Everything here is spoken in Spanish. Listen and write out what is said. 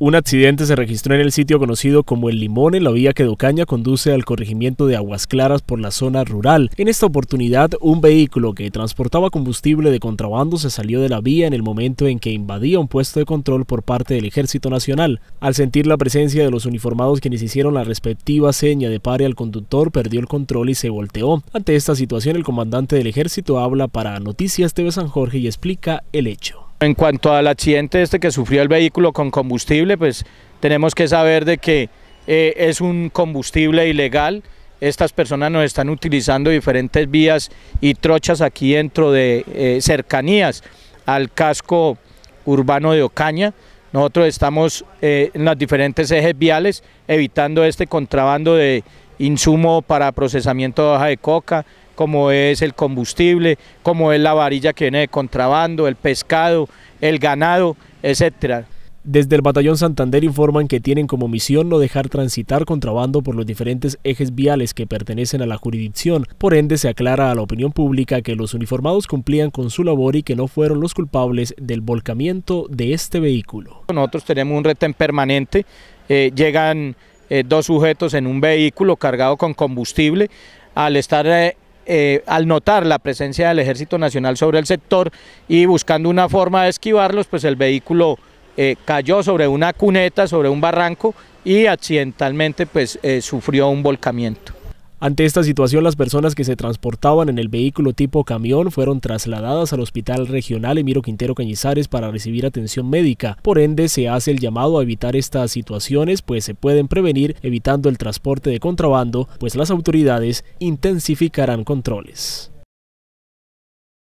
Un accidente se registró en el sitio conocido como El Limón en la vía que Docaña conduce al corregimiento de Aguas Claras por la zona rural. En esta oportunidad, un vehículo que transportaba combustible de contrabando se salió de la vía en el momento en que invadía un puesto de control por parte del Ejército Nacional. Al sentir la presencia de los uniformados quienes hicieron la respectiva seña de pare al conductor, perdió el control y se volteó. Ante esta situación, el comandante del Ejército habla para Noticias TV San Jorge y explica el hecho en cuanto al accidente este que sufrió el vehículo con combustible, pues tenemos que saber de que eh, es un combustible ilegal. Estas personas nos están utilizando diferentes vías y trochas aquí dentro de eh, cercanías al casco urbano de Ocaña. Nosotros estamos eh, en los diferentes ejes viales evitando este contrabando de insumo para procesamiento de hoja de coca, como es el combustible, como es la varilla que viene de contrabando, el pescado, el ganado, etcétera. Desde el Batallón Santander informan que tienen como misión no dejar transitar contrabando por los diferentes ejes viales que pertenecen a la jurisdicción. Por ende, se aclara a la opinión pública que los uniformados cumplían con su labor y que no fueron los culpables del volcamiento de este vehículo. Nosotros tenemos un retén permanente, eh, llegan eh, dos sujetos en un vehículo cargado con combustible. Al estar eh, eh, al notar la presencia del Ejército Nacional sobre el sector y buscando una forma de esquivarlos, pues el vehículo eh, cayó sobre una cuneta, sobre un barranco y accidentalmente pues, eh, sufrió un volcamiento. Ante esta situación, las personas que se transportaban en el vehículo tipo camión fueron trasladadas al Hospital Regional Emiro Quintero Cañizares para recibir atención médica. Por ende, se hace el llamado a evitar estas situaciones, pues se pueden prevenir evitando el transporte de contrabando, pues las autoridades intensificarán controles.